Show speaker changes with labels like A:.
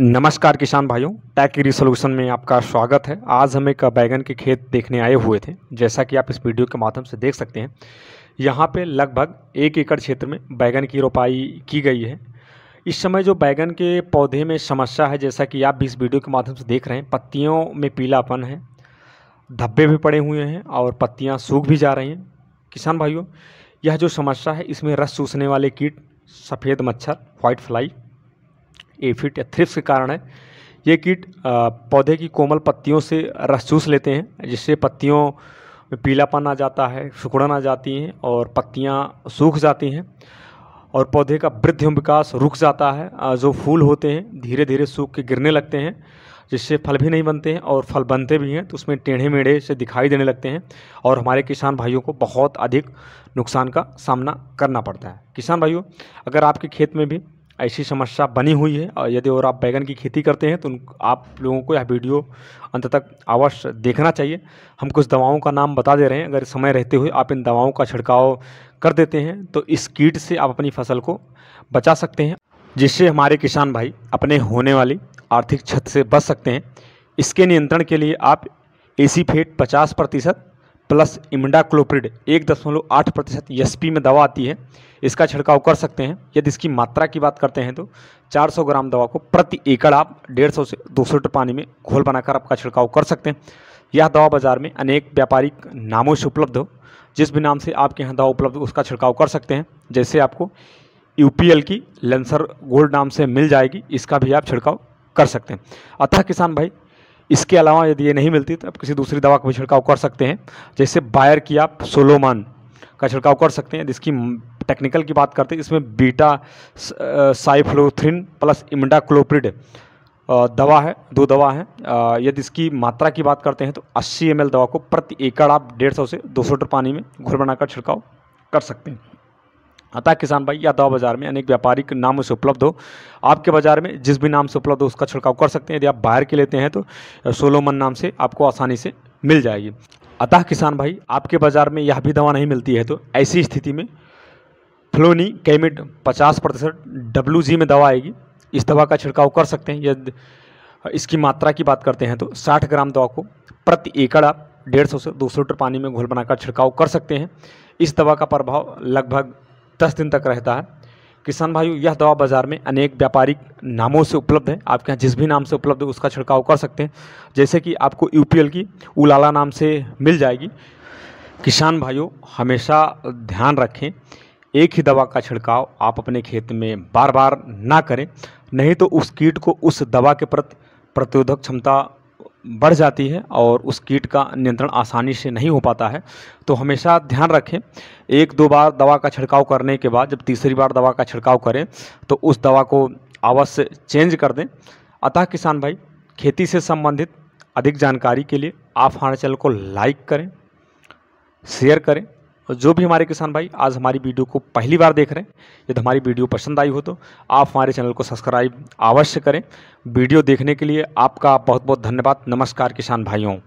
A: नमस्कार किसान भाइयों टैक एग्री सोल्यूशन में आपका स्वागत है आज हम एक बैगन के खेत देखने आए हुए थे जैसा कि आप इस वीडियो के माध्यम से देख सकते हैं यहाँ पे लगभग एक एकड़ क्षेत्र में बैगन की रोपाई की गई है इस समय जो बैगन के पौधे में समस्या है जैसा कि आप भी इस वीडियो के माध्यम से देख रहे हैं पत्तियों में पीलापन है धब्बे भी पड़े हुए हैं और पत्तियाँ सूख भी जा रही हैं किसान भाइयों यह जो समस्या है इसमें रस चूसने वाले कीट सफ़ेद मच्छर व्हाइट फ्लाई एफिट या थ्रिप्स के कारण है ये कीट पौधे की कोमल पत्तियों से रस चूस लेते हैं जिससे पत्तियों में पीलापन आ जाता है सिकुड़न आ जाती हैं और पत्तियाँ सूख जाती हैं और पौधे का वृद्धि विकास रुक जाता है जो फूल होते हैं धीरे धीरे सूख के गिरने लगते हैं जिससे फल भी नहीं बनते हैं और फल बनते भी हैं तो उसमें टेढ़े मेढ़े से दिखाई देने लगते हैं और हमारे किसान भाइयों को बहुत अधिक नुकसान का सामना करना पड़ता है किसान भाइयों अगर आपके खेत में भी ऐसी समस्या बनी हुई है और यदि और आप बैगन की खेती करते हैं तो आप लोगों को यह वीडियो अंत तक अवश्य देखना चाहिए हम कुछ दवाओं का नाम बता दे रहे हैं अगर समय रहते हुए आप इन दवाओं का छिड़काव कर देते हैं तो इस कीट से आप अपनी फसल को बचा सकते हैं जिससे हमारे किसान भाई अपने होने वाली आर्थिक क्षत से बच सकते हैं इसके नियंत्रण के लिए आप एसी फेट पचास प्रतिशत प्लस इमंडा क्लोप्रिड एक दशमलव आठ प्रतिशत एस में दवा आती है इसका छिड़काव कर सकते हैं यदि इसकी मात्रा की बात करते हैं तो 400 ग्राम दवा को प्रति एकड़ आप 150 से 200 लीटर पानी में घोल बनाकर आपका छिड़काव कर सकते हैं यह दवा बाज़ार में अनेक व्यापारिक नामों से उपलब्ध हो जिस भी नाम से आपके यहाँ दवा उपलब्ध हो उसका छिड़काव कर सकते हैं जैसे आपको यू की लेंसर गोल्ड नाम से मिल जाएगी इसका भी आप छिड़काव कर सकते हैं अतः किसान भाई इसके अलावा यदि ये नहीं मिलती तो आप किसी दूसरी दवा का भी छिड़काव कर सकते हैं जैसे बायर की आप सोलोमान का छिड़काव कर सकते हैं जिसकी टेक्निकल की बात करते हैं इसमें बीटा साइफ्लोथ्रिन प्लस इमिडाक्लोप्रिड दवा है दो दवा है यदि इसकी मात्रा की बात करते हैं तो 80 एम दवा को प्रति एकड़ आप डेढ़ सौ से दो सौ लीटर पानी में घुर बनाकर छिड़काव कर सकते हैं अतः हाँ, किसान भाई या दवा बाजार में अनेक व्यापारिक नामों से उपलब्ध हो आपके बाज़ार में जिस भी नाम से उपलब्ध हो उसका छिड़काव कर सकते हैं यदि आप बाहर के लेते हैं तो सोलोमन नाम से आपको आसानी से मिल जाएगी अतः किसान भाई आपके बाज़ार में यह भी दवा नहीं मिलती है तो ऐसी स्थिति में फ्लोनी कैमिट पचास प्रतिशत डब्लू में दवा आएगी इस दवा का छिड़काव कर सकते हैं यदि इसकी मात्रा की बात करते हैं तो 60 ग्राम दवा को प्रति एकड़ आप डेढ़ सौ से दो सौ लीटर पानी में घोल बनाकर छिड़काव कर सकते हैं इस दवा का प्रभाव लगभग दस दिन तक रहता है किसान भाइयों यह दवा बाज़ार में अनेक व्यापारिक नामों से उपलब्ध है आपके यहाँ जिस भी नाम से उपलब्ध है उसका छिड़काव कर सकते हैं जैसे कि आपको यू की उलाला नाम से मिल जाएगी किसान भाइयों हमेशा ध्यान रखें एक ही दवा का छिड़काव आप अपने खेत में बार बार ना करें नहीं तो उस कीट को उस दवा के प्रति प्रतिरोधक क्षमता बढ़ जाती है और उस कीट का नियंत्रण आसानी से नहीं हो पाता है तो हमेशा ध्यान रखें एक दो बार दवा का छिड़काव करने के बाद जब तीसरी बार दवा का छिड़काव करें तो उस दवा को अवश्य चेंज कर दें अतः किसान भाई खेती से संबंधित अधिक जानकारी के लिए आप हमारे चैनल को लाइक करें शेयर करें जो भी हमारे किसान भाई आज हमारी वीडियो को पहली बार देख रहे हैं यदि हमारी वीडियो पसंद आई हो तो आप हमारे चैनल को सब्सक्राइब अवश्य करें वीडियो देखने के लिए आपका बहुत बहुत धन्यवाद नमस्कार किसान भाइयों